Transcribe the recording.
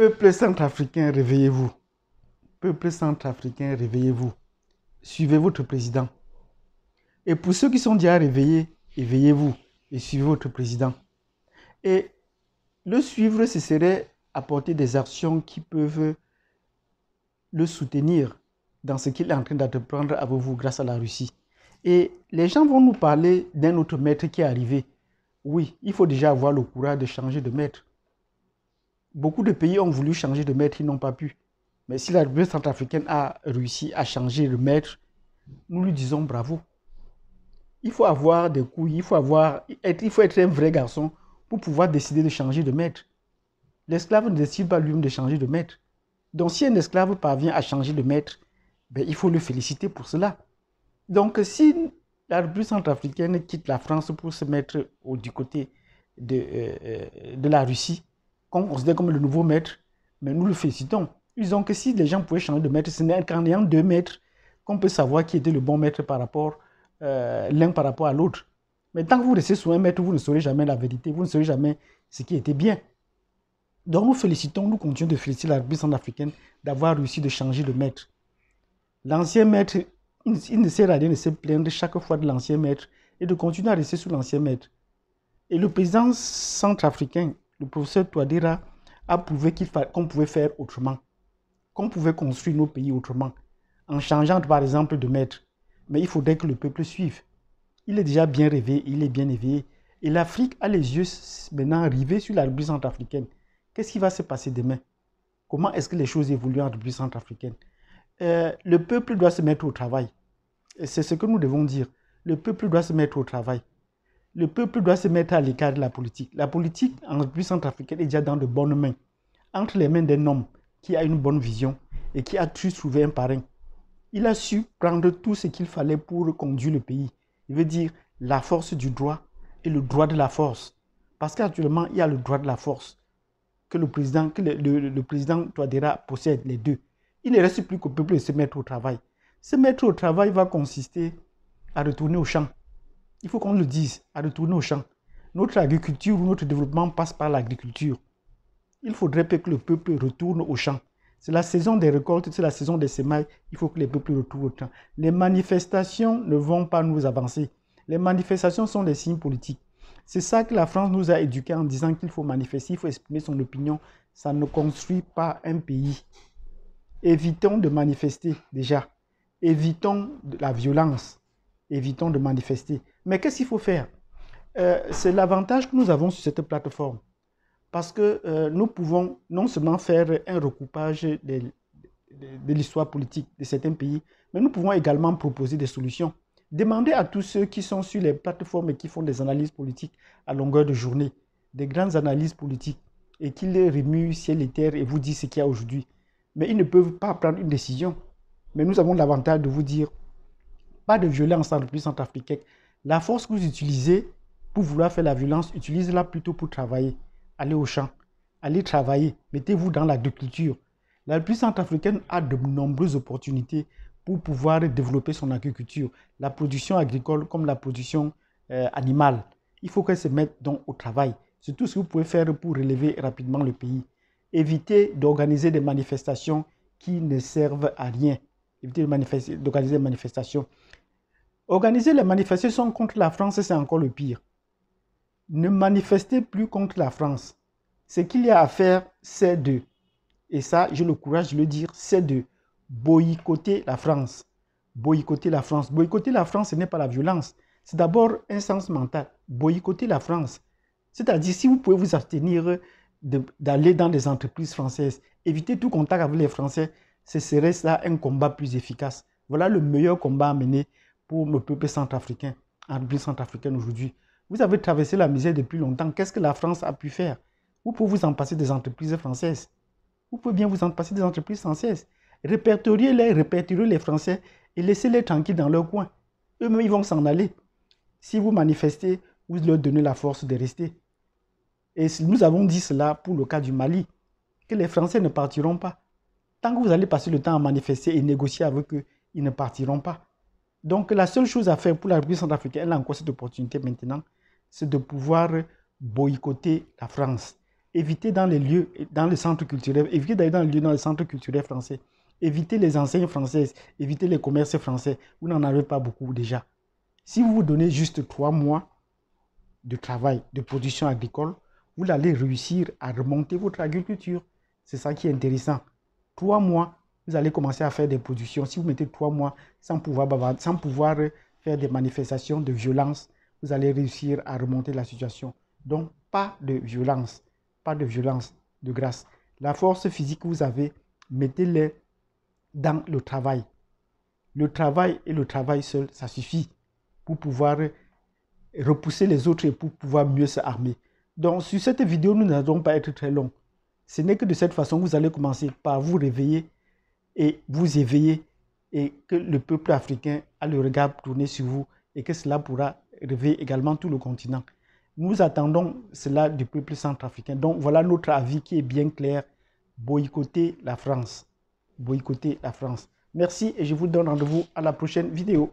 Peuple centrafricain, réveillez-vous. Peuple centrafricain, réveillez-vous. Suivez votre président. Et pour ceux qui sont déjà réveillés, éveillez-vous et suivez votre président. Et le suivre, ce serait apporter des actions qui peuvent le soutenir dans ce qu'il est en train d'entreprendre avec vous grâce à la Russie. Et les gens vont nous parler d'un autre maître qui est arrivé. Oui, il faut déjà avoir le courage de changer de maître beaucoup de pays ont voulu changer de maître, ils n'ont pas pu. Mais si la République centrafricaine a réussi à changer de maître, nous lui disons bravo. Il faut avoir des couilles, il faut, avoir, être, il faut être un vrai garçon pour pouvoir décider de changer de maître. L'esclave ne décide pas lui-même de changer de maître. Donc si un esclave parvient à changer de maître, ben, il faut le féliciter pour cela. Donc si la République centrafricaine quitte la France pour se mettre au, du côté de, euh, euh, de la Russie, qu'on considère comme le nouveau maître, mais nous le félicitons. Ils ont que si les gens pouvaient changer de maître, ce n'est qu'en ayant deux maîtres qu'on peut savoir qui était le bon maître par rapport euh, l'un par rapport à l'autre. Mais tant que vous restez sous un maître, vous ne saurez jamais la vérité, vous ne saurez jamais ce qui était bien. Donc nous félicitons, nous continuons de féliciter l'arbitre centrafricaine d'avoir réussi de changer de maître. L'ancien maître, il ne sert à rien de se plaindre chaque fois de l'ancien maître et de continuer à rester sous l'ancien maître. Et le président centrafricain le professeur Touadéra a prouvé qu'on pouvait faire autrement, qu'on pouvait construire nos pays autrement, en changeant par exemple de maître. Mais il faudrait que le peuple suive. Il est déjà bien rêvé, il est bien éveillé. Et l'Afrique a les yeux maintenant rivés sur la République centrafricaine. Qu'est-ce qui va se passer demain Comment est-ce que les choses évoluent en République centrafricaine euh, Le peuple doit se mettre au travail. C'est ce que nous devons dire. Le peuple doit se mettre au travail le peuple doit se mettre à l'écart de la politique. La politique en République centrafricaine est déjà dans de bonnes mains, entre les mains d'un homme qui a une bonne vision et qui a su trouver un parrain. Il a su prendre tout ce qu'il fallait pour conduire le pays. Il veut dire la force du droit et le droit de la force. Parce qu'actuellement, il y a le droit de la force que le président, que le, président possède les deux. Il ne reste plus qu'au peuple de se mettre au travail. Se mettre au travail va consister à retourner au champ, il faut qu'on le dise, à retourner au champ. Notre agriculture ou notre développement passe par l'agriculture. Il faudrait que le peuple retourne au champ. C'est la saison des récoltes, c'est la saison des semailles. Il faut que les peuples retournent au champ. Les manifestations ne vont pas nous avancer. Les manifestations sont des signes politiques. C'est ça que la France nous a éduqués en disant qu'il faut manifester, il faut exprimer son opinion. Ça ne construit pas un pays. Évitons de manifester déjà. Évitons de la violence. Évitons de manifester. Mais qu'est-ce qu'il faut faire euh, C'est l'avantage que nous avons sur cette plateforme. Parce que euh, nous pouvons non seulement faire un recoupage de, l'histoire politique de certains pays, mais nous pouvons également proposer des solutions. Demandez à tous ceux qui sont sur les plateformes et qui font des analyses politiques à longueur de journée, des grandes analyses politiques, et qu'ils remuent ciel et terre et vous disent ce qu'il y a aujourd'hui. Mais ils ne peuvent pas prendre une décision. Mais nous avons l'avantage de vous dire, pas de violence en République centrafricaine, la force que vous utilisez pour vouloir faire la violence, utilisez-la plutôt pour travailler. Allez au champ, allez travailler, mettez-vous dans l'agriculture. La République africaine a de nombreuses opportunités pour pouvoir développer son agriculture, la production agricole comme la production euh, animale. Il faut qu'elle se mette donc au travail. C'est tout ce que vous pouvez faire pour relever rapidement le pays. Évitez d'organiser des manifestations qui ne servent à rien. Évitez d'organiser des manifestations Organiser les manifestations contre la France, c'est encore le pire. Ne manifestez plus contre la France. Ce qu'il y a à faire, c'est de, et ça j'ai le courage de le dire, c'est de boycotter la France. Boycotter la France. Boycotter la France, ce n'est pas la violence. C'est d'abord un sens mental. Boycotter la France. C'est-à-dire, si vous pouvez vous abstenir d'aller dans des entreprises françaises, éviter tout contact avec les Français, ce serait ça un combat plus efficace. Voilà le meilleur combat à mener pour le peuple centrafricain, République centrafricaine aujourd'hui. Vous avez traversé la misère depuis longtemps. Qu'est-ce que la France a pu faire Vous pouvez vous en passer des entreprises françaises. Vous pouvez bien vous en passer des entreprises françaises. Répertoriez-les, répertoriez les Français et laissez-les tranquilles dans leur coin. Eux-mêmes, ils vont s'en aller. Si vous manifestez, vous leur donnez la force de rester. Et nous avons dit cela pour le cas du Mali, que les Français ne partiront pas. Tant que vous allez passer le temps à manifester et négocier avec eux, ils ne partiront pas. Donc la seule chose à faire pour la République centrafricaine, elle a encore cette opportunité maintenant, c'est de pouvoir boycotter la France. Éviter dans les lieux, dans les centres culturels, éviter d'aller dans les lieux, dans les centres culturels français. Éviter les enseignes françaises, éviter les commerces français. Vous n'en avez pas beaucoup déjà. Si vous vous donnez juste trois mois de travail, de production agricole, vous allez réussir à remonter votre agriculture. C'est ça qui est intéressant. Trois mois, vous allez commencer à faire des productions. Si vous mettez trois mois sans pouvoir, sans pouvoir faire des manifestations de violence, vous allez réussir à remonter la situation. Donc, pas de violence. Pas de violence, de grâce. La force physique que vous avez, mettez la dans le travail. Le travail et le travail seul, ça suffit pour pouvoir repousser les autres et pour pouvoir mieux s'armer. Donc, sur cette vidéo, nous n'allons pas être très longs. Ce n'est que de cette façon que vous allez commencer par vous réveiller et vous éveiller et que le peuple africain a le regard tourné sur vous et que cela pourra réveiller également tout le continent. Nous attendons cela du peuple centrafricain. Donc voilà notre avis qui est bien clair. Boycotter la France. Boycotter la France. Merci et je vous donne rendez-vous à la prochaine vidéo.